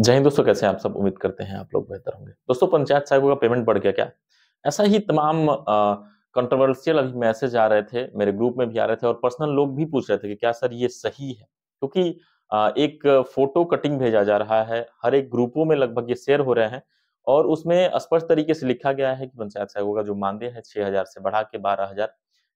जय हिंद दोस्तों कैसे हैं आप सब उम्मीद करते हैं आप लोग बेहतर होंगे दोस्तों पंचायत साहब का पेमेंट बढ़ गया क्या ऐसा ही तमाम कंट्रोवर्शियल अभी मैसेज आ रहे थे मेरे ग्रुप में भी आ रहे थे और पर्सनल लोग भी पूछ रहे थे कि क्या सर ये सही है क्योंकि तो एक फोटो कटिंग भेजा जा रहा है हर एक ग्रुपों में लगभग ये शेयर हो रहे हैं और उसमें स्पष्ट तरीके से लिखा गया है कि पंचायत साहब का जो मानदेय है छह हजार से बढ़ा के बारह हजार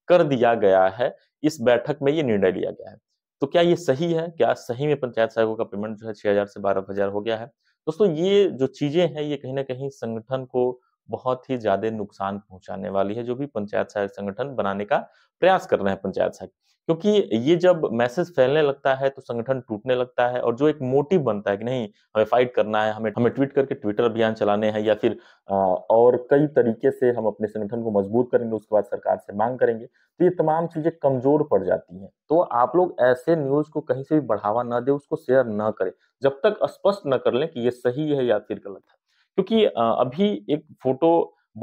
कर दिया गया है इस बैठक में ये निर्णय लिया गया है तो क्या ये सही है क्या सही में पंचायत सहायकों का पेमेंट जो है छह हजार से बारह हजार हो गया है दोस्तों ये जो चीजें हैं ये कहीं ना कहीं संगठन को बहुत ही ज्यादा नुकसान पहुंचाने वाली है जो भी पंचायत सहायक संगठन बनाने का प्रयास कर रहे हैं पंचायत सहायक क्योंकि ये जब मैसेज फैलने लगता है तो संगठन टूटने लगता है और जो एक मोटिव बनता है कि नहीं हमें फाइट करना है हमें हमें ट्वीट करके ट्विटर अभियान चलाने हैं या फिर आ, और कई तरीके से हम अपने संगठन को मजबूत करेंगे उसके बाद सरकार से मांग करेंगे तो ये तमाम चीजें कमजोर पड़ जाती हैं तो आप लोग ऐसे न्यूज को कहीं से भी बढ़ावा ना दे उसको शेयर ना करें जब तक स्पष्ट न कर लें कि ये सही है या फिर गलत है क्योंकि अभी एक फोटो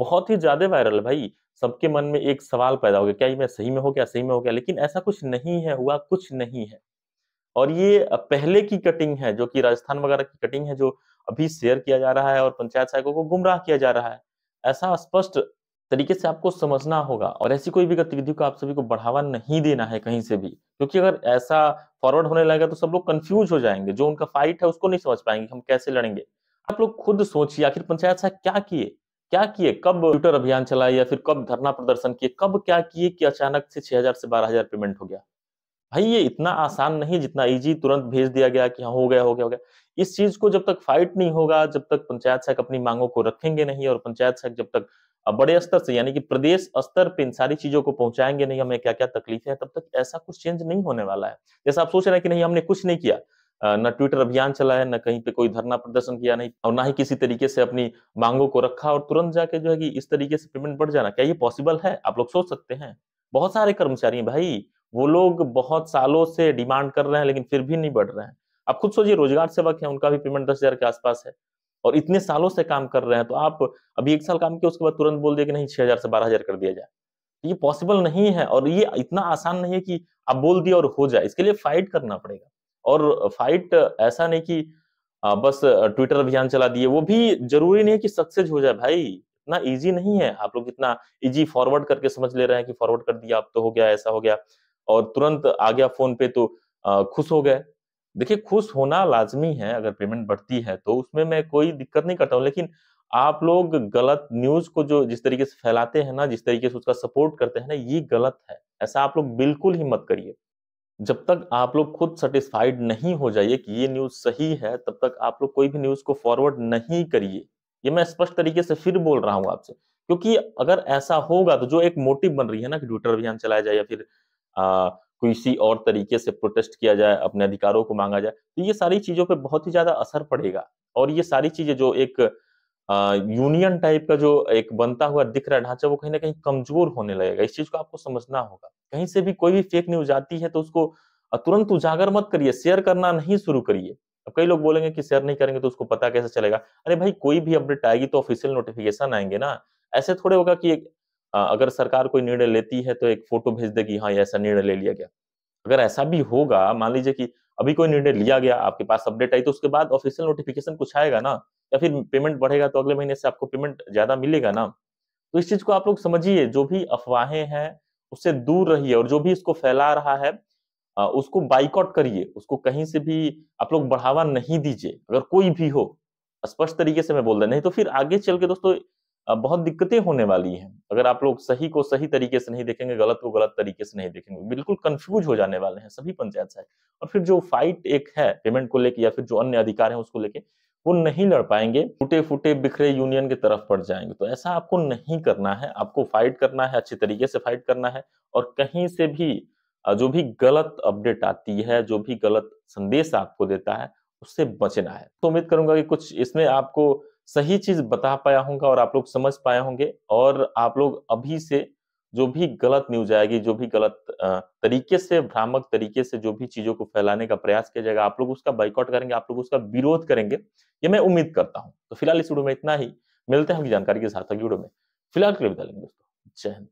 बहुत ही ज्यादा वायरल है भाई सबके मन में एक सवाल पैदा हो गया क्या मैं सही में हो क्या सही में हो गया लेकिन ऐसा कुछ नहीं है हुआ कुछ नहीं है और ये पहले की कटिंग है जो कि राजस्थान वगैरह की कटिंग है जो अभी शेयर किया जा रहा है और पंचायत सहायकों को गुमराह किया जा रहा है ऐसा स्पष्ट तरीके से आपको समझना होगा और ऐसी कोई भी गतिविधि को आप सभी को बढ़ावा नहीं देना है कहीं से भी क्योंकि अगर ऐसा फॉरवर्ड होने लगेगा तो सब लोग कंफ्यूज हो जाएंगे जो उनका फाइट है उसको नहीं समझ पाएंगे हम कैसे लड़ेंगे आप लोग खुद सोचिए आखिर पंचायत साहब क्या किए क्या किए कब ट्विटर अभियान चलाया या फिर कब धरना प्रदर्शन किए कब क्या किए कि अचानक से 6000 से 12000 पेमेंट हो गया भाई ये इतना आसान नहीं जितना इजी तुरंत भेज दिया गया कि हाँ हो गया हो गया हो गया इस चीज को जब तक फाइट नहीं होगा जब तक पंचायत साहब अपनी मांगों को रखेंगे नहीं और पंचायत साहब जब तक बड़े स्तर से यानी कि प्रदेश स्तर पर इन सारी चीजों को पहुंचाएंगे नहीं हमें क्या क्या तकलीफ है तब तक ऐसा कुछ चेंज नहीं होने वाला है जैसा आप सोच रहे हैं कि नहीं हमने कुछ नहीं किया न ट्विटर अभियान चला है न कहीं पे कोई धरना प्रदर्शन किया नहीं और ना ही किसी तरीके से अपनी मांगों को रखा और तुरंत जाके जो है कि इस तरीके से पेमेंट बढ़ जाना क्या ये पॉसिबल है आप लोग सोच सकते हैं बहुत सारे कर्मचारी हैं भाई वो लोग बहुत सालों से डिमांड कर रहे हैं लेकिन फिर भी नहीं बढ़ रहे हैं आप खुद सोचिए रोजगार सेवक है उनका भी पेमेंट दस हजार के आसपास है और इतने सालों से काम कर रहे हैं तो आप अभी एक साल काम किया उसके बाद तुरंत बोल दिया कि नहीं छह हजार से बारह हजार कर दिया जाए ये पॉसिबल नहीं है और ये इतना आसान नहीं है कि आप बोल दिया और हो जाए इसके लिए फाइट करना पड़ेगा और फाइट ऐसा नहीं कि बस ट्विटर अभियान चला दिए वो भी जरूरी नहीं है कि सक्सेस हो जाए भाई इतना इजी नहीं है आप लोग इतना इजी फॉरवर्ड करके समझ ले रहे हैं कि फॉरवर्ड कर दिया आप तो हो गया ऐसा हो गया और तुरंत आ गया फोन पे तो खुश हो गए देखिए खुश होना लाजमी है अगर पेमेंट बढ़ती है तो उसमें मैं कोई दिक्कत नहीं करता हूँ लेकिन आप लोग गलत न्यूज को जो जिस तरीके से फैलाते हैं ना जिस तरीके से उसका सपोर्ट करते हैं ना ये गलत है ऐसा आप लोग बिल्कुल ही मत करिए जब तक आप लोग खुद सेटिस्फाइड नहीं हो जाइए कि ये न्यूज सही है तब तक आप लोग कोई भी न्यूज को फॉरवर्ड नहीं करिए ये मैं स्पष्ट तरीके से फिर बोल रहा हूँ आपसे क्योंकि अगर ऐसा होगा तो जो एक मोटिव बन रही है ना कि ट्विटर अभियान चलाया जाए या फिर आ, किसी और तरीके से प्रोटेस्ट किया जाए अपने अधिकारों को मांगा जाए तो ये सारी चीजों पे बहुत ही ज्यादा असर पड़ेगा और ये सारी चीजें जो एक आ, यूनियन टाइप का जो एक बनता हुआ दिख रहा है ढांचा वो कहीं ना कहीं कमजोर होने लगेगा इस चीज को आपको समझना होगा कहीं से भी कोई भी फेक न्यूज आती है तो उसको तुरंत उजागर मत करिए शेयर करना नहीं शुरू करिए अब कई लोग बोलेंगे कि शेयर नहीं करेंगे तो उसको पता कैसे चलेगा अरे भाई कोई भी अपडेट आएगी तो ऑफिशियल नोटिफिकेशन आएंगे ना ऐसे थोड़े होगा कि अगर सरकार कोई निर्णय लेती है तो एक फोटो भेज देगी हाँ ऐसा निर्णय ले लिया गया अगर ऐसा भी होगा मान लीजिए कि अभी कोई निर्णय लिया गया आपके पास अपडेट आई तो उसके बाद ऑफिशियल नोटिफिकेशन कुछ आएगा ना या फिर पेमेंट बढ़ेगा तो अगले महीने से आपको पेमेंट ज्यादा मिलेगा ना तो इस चीज को आप लोग समझिए जो भी अफवाहें हैं उससे दूर रहिए और जो भी इसको फैला रहा है उसको बाइकआउट करिए उसको कहीं से भी आप लोग बढ़ावा नहीं दीजिए अगर कोई भी हो स्पष्ट तरीके से मैं बोल रहा नहीं तो फिर आगे चल के दोस्तों बहुत दिक्कतें होने वाली हैं अगर आप लोग सही को सही तरीके से नहीं देखेंगे गलत को गलत तरीके से नहीं देखेंगे बिल्कुल कंफ्यूज हो जाने वाले हैं सभी पंचायत साहब और फिर जो फाइट एक है पेमेंट को लेकर या फिर जो अन्य अधिकार है उसको लेके वो नहीं लड़ पाएंगे टूटे फूटे बिखरे यूनियन की तरफ पड़ जाएंगे तो ऐसा आपको नहीं करना है आपको फाइट करना है अच्छे तरीके से फाइट करना है और कहीं से भी जो भी गलत अपडेट आती है जो भी गलत संदेश आपको देता है उससे बचना है तो उम्मीद करूंगा कि कुछ इसमें आपको सही चीज बता पाया होंगे और आप लोग समझ पाए होंगे और आप लोग अभी से जो भी गलत न्यूज आएगी जो भी गलत तरीके से भ्रामक तरीके से जो भी चीजों को फैलाने का प्रयास किया जाएगा आप लोग उसका बाइकआउट करेंगे आप लोग उसका विरोध करेंगे ये मैं उम्मीद करता हूँ तो फिलहाल इस वीडियो में इतना ही मिलते हैं हम जानकारी के साथ अगली वीडियो में फिलहाल के लिए बता लेंगे दोस्तों जय हिंद